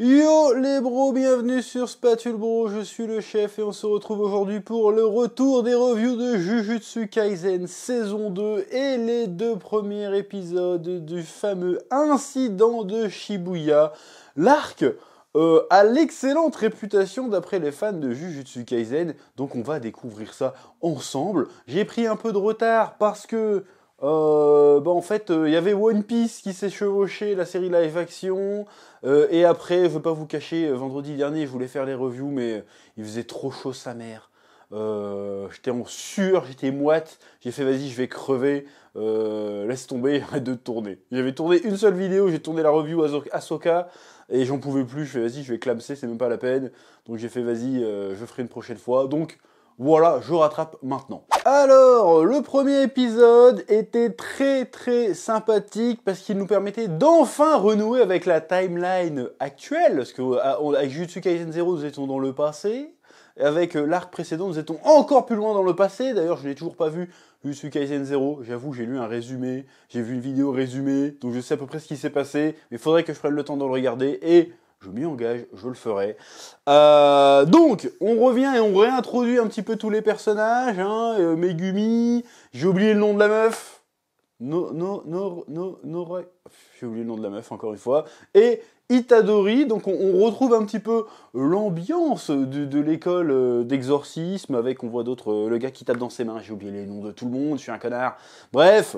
Yo les bros, bienvenue sur Spatule Bro, je suis le chef et on se retrouve aujourd'hui pour le retour des reviews de Jujutsu Kaisen saison 2 et les deux premiers épisodes du fameux incident de Shibuya. L'arc euh, a l'excellente réputation d'après les fans de Jujutsu Kaisen, donc on va découvrir ça ensemble. J'ai pris un peu de retard parce que euh, bah, en fait, il euh, y avait One Piece qui s'est chevauché, la série live action. Euh, et après, je veux pas vous cacher, euh, vendredi dernier, je voulais faire les reviews, mais il faisait trop chaud sa mère. j'étais en sueur, j'étais moite. J'ai fait, vas-y, je vais crever. laisse tomber, arrête de tourner. J'avais tourné une seule vidéo, j'ai tourné la review asoka Et j'en pouvais plus, je fais, vas-y, je vais clamser, c'est même pas la peine. Donc j'ai fait, vas-y, je ferai une prochaine fois. Donc, voilà, je rattrape maintenant. Alors, le premier épisode était très très sympathique parce qu'il nous permettait d'enfin renouer avec la timeline actuelle. Parce que euh, avec Jutsu Kaisen 0, nous étions dans le passé. Avec euh, l'arc précédent, nous étions encore plus loin dans le passé. D'ailleurs, je n'ai toujours pas vu. Jutsu Kaisen 0, j'avoue, j'ai lu un résumé, j'ai vu une vidéo résumée, donc je sais à peu près ce qui s'est passé, mais faudrait que je prenne le temps de le regarder et je m'y engage, je le ferai. Euh, donc, on revient et on réintroduit un petit peu tous les personnages. Hein, euh, Megumi, j'ai oublié le nom de la meuf. No, no, no, no, no j'ai oublié le nom de la meuf encore une fois. Et Itadori, donc on, retrouve un petit peu l'ambiance de, de l'école euh, d'exorcisme avec, on voit d'autres, le gars qui tape dans ses mains, j'ai oublié les noms de tout le monde, je suis un connard. Bref,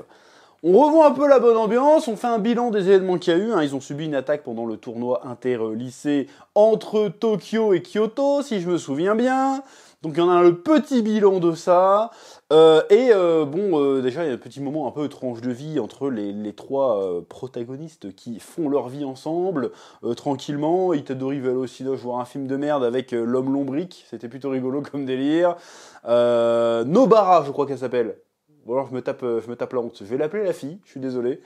on revoit un peu la bonne ambiance, on fait un bilan des événements qu'il y a eu. Hein. Ils ont subi une attaque pendant le tournoi inter-lycée entre Tokyo et Kyoto, si je me souviens bien. Donc il y en a le petit bilan de ça. Euh, et euh, bon, euh, déjà, il y a un petit moment un peu étrange de vie entre les, trois protagonistes qui font leur vie ensemble, tranquillement. Itadori va aussi voir un film de merde avec l'homme lombrique, c'était plutôt rigolo comme délire. Nobara, je crois qu'elle s'appelle. Bon alors je me tape, euh, je me tape la honte. Je vais l'appeler la fille, je suis désolé.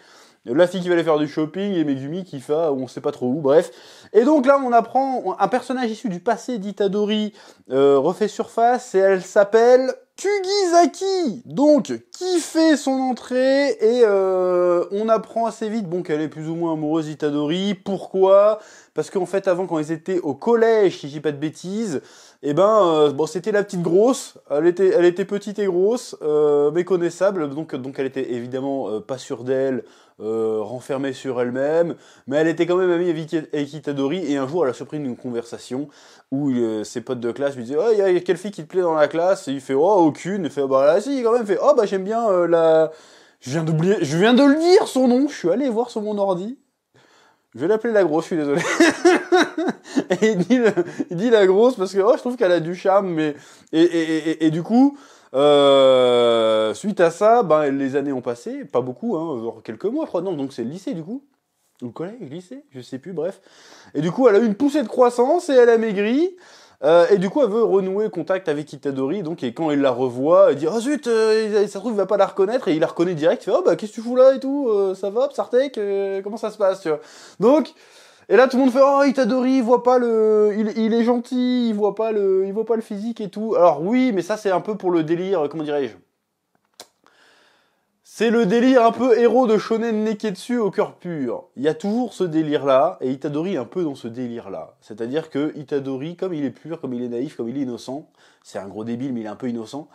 La fille qui va aller faire du shopping et Megumi qui fait ah, on sait pas trop où, bref. Et donc là, on apprend un personnage issu du passé d'Itadori euh, refait surface et elle s'appelle Kugizaki. Donc, qui fait son entrée et euh, on apprend assez vite bon qu'elle est plus ou moins amoureuse d'Itadori. Pourquoi parce qu'en fait avant quand ils étaient au collège, si je pas de bêtises, eh ben euh, bon c'était la petite grosse, elle était, elle était petite et grosse, euh, méconnaissable, donc, donc elle était évidemment euh, pas sûre d'elle, euh, renfermée sur elle-même, mais elle était quand même amie avec Kitadori et un jour elle a surpris une conversation où ses potes de classe lui disaient oh il y a quelle fille qui te plaît dans la classe, et il fait oh aucune, il fait oh, bah là si quand même, fait oh bah j'aime bien la je viens d'oublier, je viens de le dire son nom, je suis allé voir sur mon ordi. Je vais l'appeler la grosse, je suis désolé. et il dit, la grosse parce que oh, je trouve qu'elle a du charme, mais et, du coup, euh, suite à ça, ben les années ont passé, pas beaucoup, hein, genre quelques mois, je non, donc c'est le lycée du coup, ou le collège, lycée, je sais plus, bref. Et du coup, elle a eu une poussée de croissance et elle a maigri. Euh, et du coup, elle veut renouer contact avec Itadori, donc, et quand il la revoit, elle dit, oh zut, euh, ça se trouve, il va pas la reconnaître, et il la reconnaît direct, il fait, oh bah, qu'est-ce que tu fous là et tout, euh, ça va, Psartek, comment ça se passe, tu vois. Donc, et là, tout le monde fait, oh, Itadori, il voit pas le, il, il, est gentil, il voit pas le, il voit pas le physique et tout. Alors oui, mais ça, c'est un peu pour le délire, comment dirais-je c'est le délire un peu héros de shonen neketsu au cœur pur. Il y a toujours ce délire-là, et Itadori est un peu dans ce délire-là. C'est-à-dire que Itadori, comme il est pur, comme il est naïf, comme il est innocent, c'est un gros débile, mais il est un peu innocent,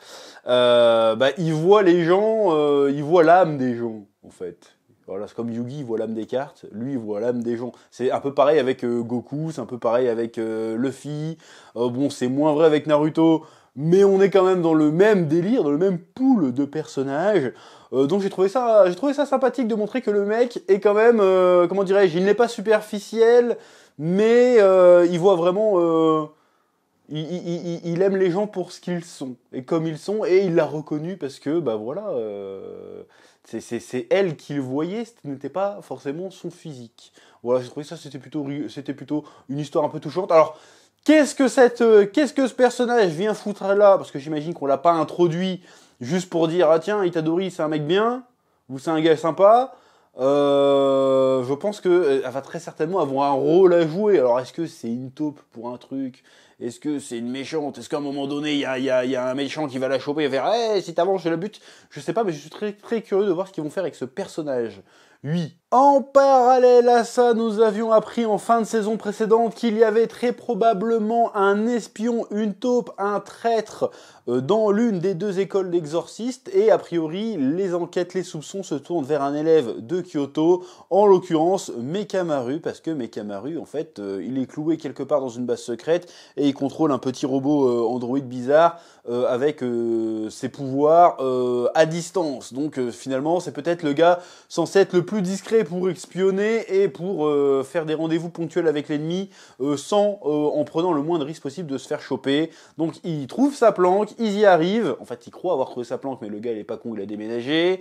euh, bah, il voit les gens, euh, il voit l'âme des gens, en fait. Voilà, c'est comme Yugi, il voit l'âme des cartes, lui, il voit l'âme des gens. C'est un peu pareil avec euh, Goku, c'est un peu pareil avec euh, Luffy. Euh, bon, c'est moins vrai avec Naruto, mais on est quand même dans le même délire, dans le même pool de personnages. donc j'ai trouvé ça, j'ai trouvé ça sympathique de montrer que le mec est quand même, comment dirais-je, il n'est pas superficiel, mais il voit vraiment il, aime les gens pour ce qu'ils sont et comme ils sont et il l'a reconnu parce que bah voilà euh, c'est elle qu'il voyait ce n'était pas forcément son physique voilà j'ai trouvé ça c'était plutôt c'était plutôt une histoire un peu touchante alors qu'est-ce que cette euh, qu'est-ce que ce personnage vient foutre là parce que j'imagine qu'on l'a pas introduit juste pour dire ah tiens Itadori c'est un mec bien ou c'est un gars sympa euh, je pense que va très certainement avoir un rôle à jouer alors est-ce que c'est une taupe pour un truc est-ce que c'est une méchante Est-ce qu'à un moment donné, il y a, un méchant qui va la choper et faire Eh, si t'avances, j'ai le but ?» Je sais pas, mais je suis très, très curieux de voir ce qu'ils vont faire avec ce personnage. Oui. En parallèle à ça, nous avions appris en fin de saison précédente qu'il y avait très probablement un espion, une taupe, un traître euh, dans l'une des deux écoles d'exorcistes et a priori les enquêtes, les soupçons se tournent vers un élève de Kyoto, en l'occurrence Mekamaru, parce que Mekamaru en fait euh, il est cloué quelque part dans une base secrète et il contrôle un petit robot euh, Android bizarre euh, avec euh, ses pouvoirs à distance. Donc finalement, c'est peut-être le gars censé être le plus discret pour espionner et pour faire des rendez-vous ponctuels avec l'ennemi sans en prenant le moins de risque possible de se faire choper. Donc il trouve sa planque, il y arrive, En fait, il croit avoir trouvé sa planque, mais le gars il est pas con, il a déménagé.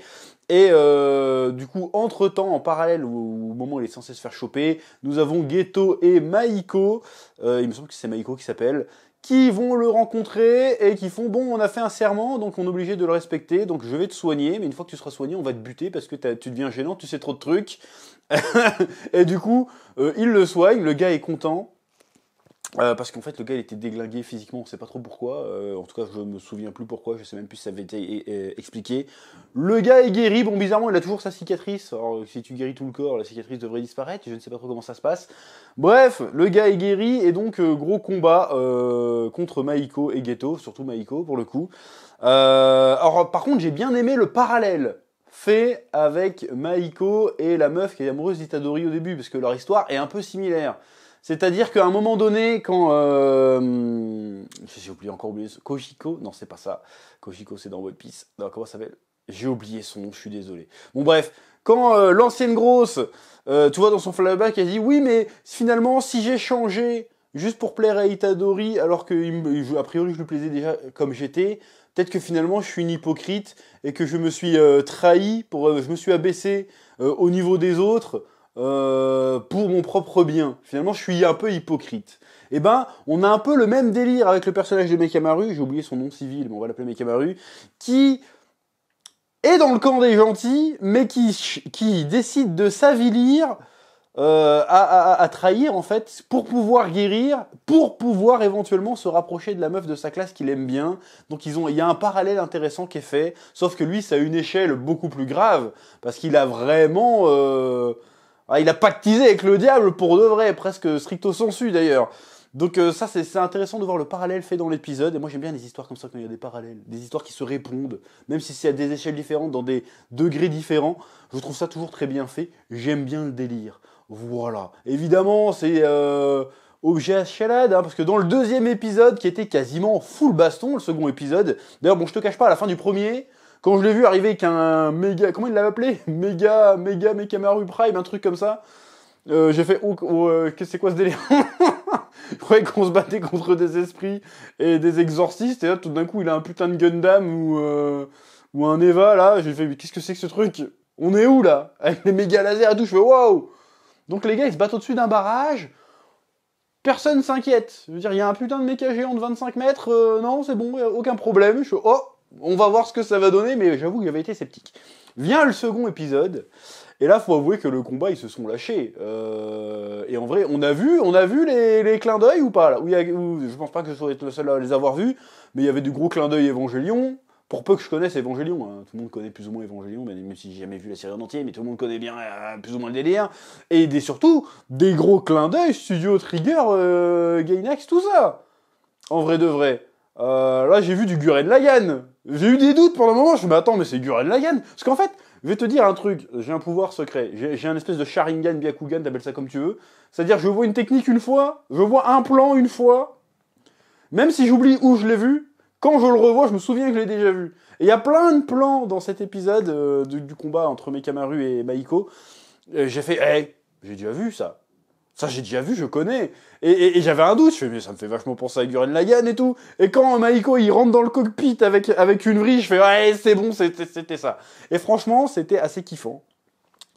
Et euh, du coup, entre temps, en parallèle, au, moment où il est censé se faire choper, nous avons Ghetto et Maiko, euh, il me semble que c'est Maiko qui s'appelle, qui vont le rencontrer et qui font bon, on a fait un serment, donc on est obligé de le respecter, donc je vais te soigner, mais une fois que tu seras soigné, on va te buter parce que tu deviens gênant, tu sais trop de trucs. et du coup, euh, il le soigne, le gars est content, euh, parce qu'en fait, le gars, il était déglingué physiquement, on sait pas trop pourquoi. Euh, en tout cas, je me souviens plus pourquoi, je sais même plus si ça avait été euh, expliqué. Le gars est guéri, bon, bizarrement, il a toujours sa cicatrice. Alors, si tu guéris tout le corps, la cicatrice devrait disparaître, je ne sais pas trop comment ça se passe. Bref, le gars est guéri, et donc, gros combat contre Maiko et Ghetto, surtout Maiko pour le coup. alors, par contre, j'ai bien aimé le parallèle fait avec Maiko et la meuf qui est amoureuse d'Itadori au début, parce que leur histoire est un peu similaire. C'est-à-dire qu'à un moment donné, quand. Euh, j'ai oublié encore oublié. Kojiko Non, c'est pas ça. Kojiko, c'est dans One Piece. Non, comment ça s'appelle J'ai oublié son nom, je suis désolé. Bon, bref. Quand euh, l'ancienne grosse, euh, tu vois, dans son flashback, elle dit Oui, mais finalement, si j'ai changé juste pour plaire à Itadori, alors que, a priori, je lui plaisais déjà comme j'étais, peut-être que finalement, je suis une hypocrite et que je me suis trahi, pour, je me suis abaissé au niveau des autres euh, pour mon propre bien. Finalement, je suis un peu hypocrite. eh ben, on a un peu le même délire avec le personnage de Mekamaru, j'ai oublié son nom civil, mais on va l'appeler Mekamaru, qui est dans le camp des gentils, mais qui, qui décide de s'avilir euh, à, trahir en fait pour pouvoir guérir, pour pouvoir éventuellement se rapprocher de la meuf de sa classe qu'il aime bien. Donc ils ont, il y a un parallèle intéressant qui est fait, sauf que lui, ça a une échelle beaucoup plus grave parce qu'il a vraiment, euh, ah, il a pactisé avec le diable pour de vrai, presque stricto sensu d'ailleurs. Donc euh, ça, c'est intéressant de voir le parallèle fait dans l'épisode. Et moi, j'aime bien les histoires comme ça, quand il y a des parallèles, des histoires qui se répondent, même si c'est à des échelles différentes, dans des degrés différents. Je trouve ça toujours très bien fait. J'aime bien le délire. Voilà. Évidemment, c'est euh, objet à chalade, hein, parce que dans le deuxième épisode, qui était quasiment full baston, le second épisode, d'ailleurs, bon, je te cache pas, à la fin du premier, quand je l'ai vu arriver avec un méga. Comment il l'avait appelé Méga, méga, méga Maru Prime, un truc comme ça. Euh, j'ai fait. Oh, qu'est-ce oh, euh, que c'est quoi ce délire Je croyais qu'on se battait contre des esprits et des exorcistes, et là tout d'un coup il a un putain de Gundam ou, euh, ou un Eva là. J'ai fait, mais qu'est-ce que c'est que ce truc On est où là Avec les méga lasers et tout, je fais waouh Donc les gars ils se battent au-dessus d'un barrage personne s'inquiète. Je veux dire, il y a un putain de méga géant de 25 mètres, non, c'est bon, aucun problème. Je fais oh, on va voir ce que ça va donner, mais j'avoue que j'avais été sceptique. Vient le second épisode, et là, faut avouer que le combat, ils se sont lâchés. Euh, et en vrai, on a vu, on a vu les, clins d'œil ou pas là où, Je pense pas que je sois le seul à les avoir vus, mais il y avait du gros clin d'œil Évangélion. Pour peu que je connaisse Évangélion, hein. tout le monde connaît plus ou moins Évangélion, même si j'ai jamais vu la série en entier, mais tout le monde connaît bien euh, plus ou moins le délire. Et surtout, des gros clins d'œil, Studio Trigger, euh, Gainax, tout ça. En vrai de vrai. là, j'ai vu du Gurren Lagann. J'ai eu des doutes pendant un moment, je me suis dit, mais attends, mais c'est Gurren Lagan Parce qu'en fait, je vais te dire un truc, j'ai un pouvoir secret, j'ai un espèce de Sharingan, Byakugan, t'appelles ça comme tu veux. C'est-à-dire, je vois une technique une fois, je vois un plan une fois, même si j'oublie où je l'ai vu, quand je le revois, je me souviens que je l'ai déjà vu. Et il y a plein de plans dans cet épisode euh, du, combat entre Mekamaru et Maiko. Euh, j'ai fait, hé, j'ai déjà vu ça. Ça, j'ai déjà vu, je connais. Et, j'avais un doute. Je fais, mais ça me fait vachement penser à Guren Lagan et tout. Et quand Maiko, il rentre dans le cockpit avec, avec une vrille, je fais, ouais, c'est bon, c'était ça. Et franchement, c'était assez kiffant.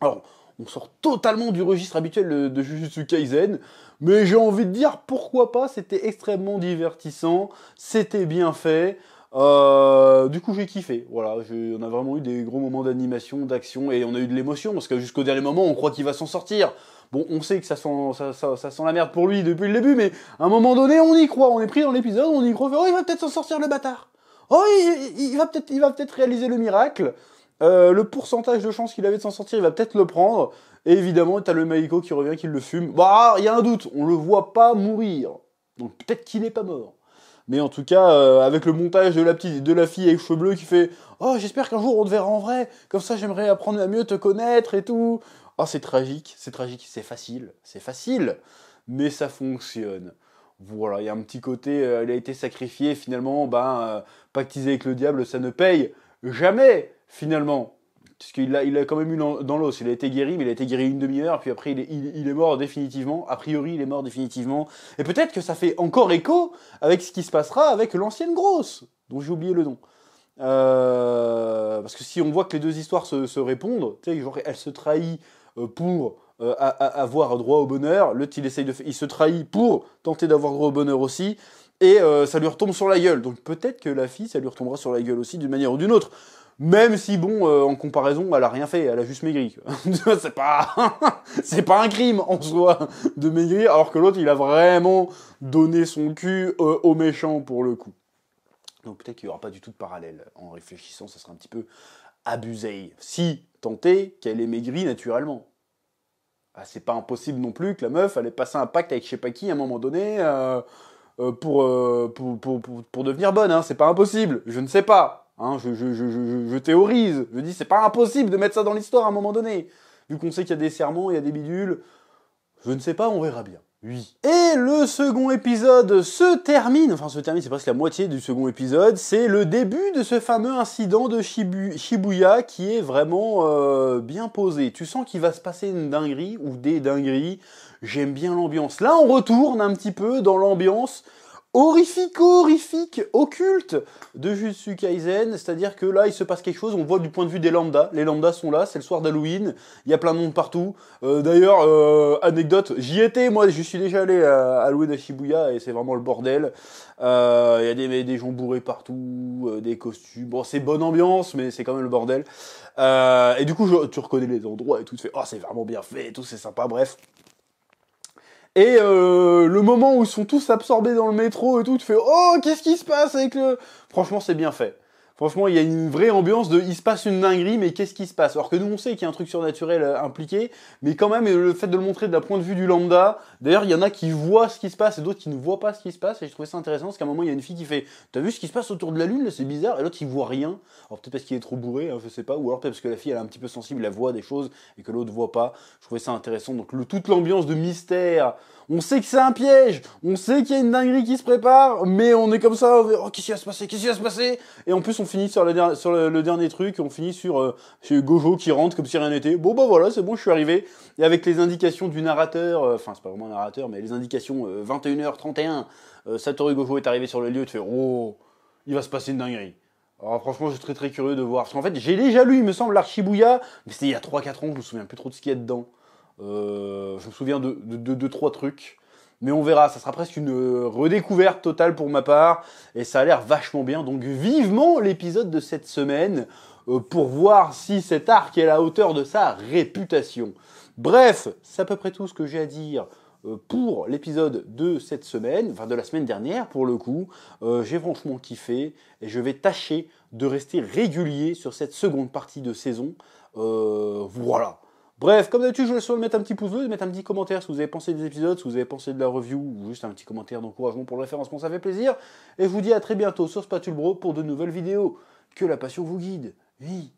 Alors, on sort totalement du registre habituel de, Jujutsu Kaisen, mais j'ai envie de dire pourquoi pas, c'était extrêmement divertissant, c'était bien fait. Euh, du coup, j'ai kiffé. Voilà, on a vraiment eu des gros moments d'animation, d'action, et on a eu de l'émotion parce que jusqu'au dernier moment, on croit qu'il va s'en sortir. Bon, on sait que ça sent, ça, sent la merde pour lui depuis le début, mais à un moment donné, on y croit. On est pris dans l'épisode, on y croit. oh, il va peut-être s'en sortir le bâtard. Oh, il, va peut-être, il va peut-être réaliser le miracle. Euh, le pourcentage de chance qu'il avait de s'en sortir, il va peut-être le prendre. Et évidemment, t'as le Maïko qui revient, qui le fume. Bah, il y a un doute, on le voit pas mourir. Donc peut-être qu'il n'est pas mort. Mais en tout cas, euh, avec le montage de la petite, de la fille avec cheveux bleus qui fait, oh, j'espère qu'un jour on te verra en vrai. Comme ça, j'aimerais apprendre à mieux te connaître et tout. Ah, c'est tragique, c'est tragique, c'est facile, c'est facile, mais ça fonctionne. Voilà, il y a un petit côté, il euh, elle a été sacrifiée, finalement, ben, euh, bah pactiser avec le diable, ça ne paye jamais, finalement. Parce qu'il a, il a quand même eu dans l'os, il a été guéri, mais il a été guéri une demi-heure, puis après il est, mort définitivement, a priori il est mort définitivement. Et peut-être que ça fait encore écho avec ce qui se passera avec l'ancienne grosse, dont j'ai oublié le nom. Euh, parce que si on voit que les deux histoires se, se répondent, tu sais, genre elle se trahit euh, pour euh, avoir droit au bonheur. L'autre, il essaye de, il se trahit pour tenter d'avoir droit au bonheur aussi. Et euh, ça lui retombe sur la gueule. Donc peut-être que la fille, ça lui retombera sur la gueule aussi d'une manière ou d'une autre. Même si bon, en comparaison, elle a rien fait, elle a juste maigri. c'est pas, c'est pas un crime en soi de maigrir, alors que l'autre, il a vraiment donné son cul aux méchants pour le coup. Donc peut-être qu'il n'y aura pas du tout de parallèle. En réfléchissant, ça sera un petit peu abusé. Si tenter qu'elle est maigrie naturellement. Ah, c'est pas impossible non plus que la meuf allait passer un pacte avec je sais pas qui à un moment donné euh, euh, euh, pour, pour, pour, devenir bonne. Hein. C'est pas impossible, je ne sais pas. Hein. Je, je, je, théorise, je dis c'est pas impossible de mettre ça dans l'histoire à un moment donné. Vu qu'on sait qu'il y a des serments, il y a des bidules, je ne sais pas, on verra bien. Oui. Et le second épisode se termine, enfin se termine, c'est presque la moitié du second épisode, c'est le début de ce fameux incident de Shibuya qui est vraiment euh, bien posé. Tu sens qu'il va se passer une dinguerie ou des dingueries. J'aime bien l'ambiance. Là, on retourne un petit peu dans l'ambiance horrifique, horrifique, occulte de Jutsu Kaisen. C'est-à-dire que là, il se passe quelque chose, on voit du point de vue des lambdas. Les lambdas sont là, c'est le soir d'Halloween, il y a plein de monde partout. Euh, d'ailleurs, euh, anecdote, j'y étais, moi, je suis déjà allé à Halloween à Shibuya et c'est vraiment le bordel. Euh, il y a des, gens bourrés partout, des costumes. Bon, c'est bonne ambiance, mais c'est quand même le bordel. et du coup, tu reconnais les endroits et tout, tu fais, oh, c'est vraiment bien fait, tout, c'est sympa, bref. Et euh, le moment où ils sont tous absorbés dans le métro et tout, tu fais Oh, qu'est-ce qui se passe avec le. Franchement, c'est bien fait. Franchement, il y a une vraie ambiance de il se passe une dinguerie, mais qu'est-ce qui se passe Alors que nous, on sait qu'il y a un truc surnaturel euh, impliqué, mais quand même, le fait de le montrer d'un point de vue du lambda, d'ailleurs, il y en a qui voient ce qui se passe et d'autres qui ne voient pas ce qui se passe, et j'ai trouvé ça intéressant parce qu'à un moment, il y a une fille qui fait T'as vu ce qui se passe autour de la Lune là, C'est bizarre, et l'autre, il voit rien. Alors peut-être parce qu'il est trop bourré, hein, je sais pas, ou alors peut-être parce que la fille, elle est un petit peu sensible, elle voit des choses et que l'autre voit pas. Je trouvais ça intéressant. Donc, le, toute l'ambiance de mystère, on sait que c'est un piège, on sait qu'il y a une dinguerie qui se prépare, mais on est comme ça, oh, qu'est-ce qui va se passer, qu'est-ce qui va se passer Et en plus, on finit sur, le, dernier truc, on finit sur, euh, Gojo qui rentre comme si rien n'était. Bon bah voilà, c'est bon, je suis arrivé. Et avec les indications du narrateur, euh, enfin c'est pas vraiment un narrateur, mais les indications 21h31, euh, Satoru Gojo est arrivé sur le lieu, tu fais oh, il va se passer une dinguerie. Alors franchement, je suis très très curieux de voir. Parce qu'en fait, j'ai déjà lu, il me semble, l'Archibouya, mais c'était il y a 3-4 ans, je me souviens plus trop de ce qu'il y a dedans. je me souviens de 2-3 trucs. Mais on verra, ça sera presque une euh, redécouverte totale pour ma part. Et ça a l'air vachement bien. Donc vivement l'épisode de cette semaine euh, pour voir si cet arc est à la hauteur de sa réputation. Bref, c'est à peu près tout ce que j'ai à dire euh, pour l'épisode de cette semaine, enfin de la semaine dernière pour le coup. j'ai franchement kiffé et je vais tâcher de rester régulier sur cette seconde partie de saison. Euh, voilà. Bref, comme d'habitude, je vous laisse mettre un petit pouce bleu, mettre un petit commentaire si vous avez pensé des épisodes, si vous avez pensé de la review, ou juste un petit commentaire d'encouragement pour le référencement, ça fait plaisir. Et je vous dis à très bientôt sur Spatule Bro pour de nouvelles vidéos. Que la passion vous guide. Oui.